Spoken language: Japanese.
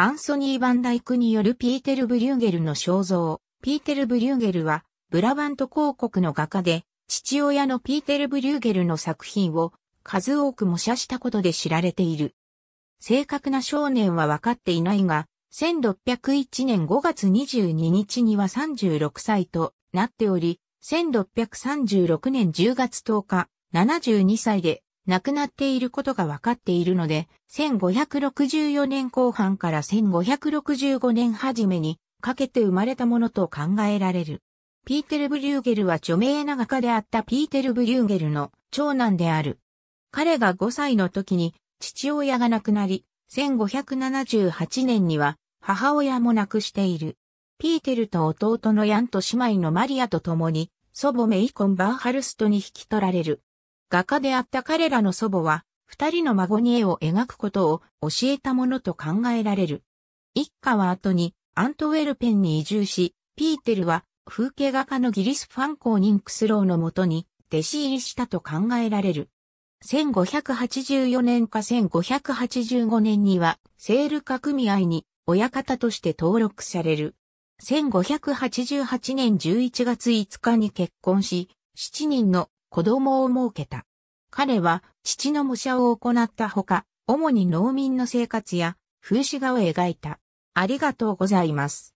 アンソニー・バンダイクによるピーテル・ブリューゲルの肖像。ピーテル・ブリューゲルは、ブラバント広告の画家で、父親のピーテル・ブリューゲルの作品を数多く模写したことで知られている。正確な少年は分かっていないが、1601年5月22日には36歳となっており、1636年10月10日、72歳で亡くなっていることが分かっているので、1564年後半から1565年初めにかけて生まれたものと考えられる。ピーテル・ブリューゲルは著名な画家であったピーテル・ブリューゲルの長男である。彼が5歳の時に父親が亡くなり、1578年には母親も亡くしている。ピーテルと弟のヤンと姉妹のマリアと共に祖母メイコン・バーハルストに引き取られる。画家であった彼らの祖母は、二人の孫に絵を描くことを教えたものと考えられる。一家は後にアントウェルペンに移住し、ピーテルは風景画家のギリス・ファンコー・ニンクスローのもとに弟子入りしたと考えられる。1584年か1585年には、セール家組合に親方として登録される。1588年11月5日に結婚し、7人の子供を設けた。彼は父の武者を行ったほか、主に農民の生活や風刺画を描いた。ありがとうございます。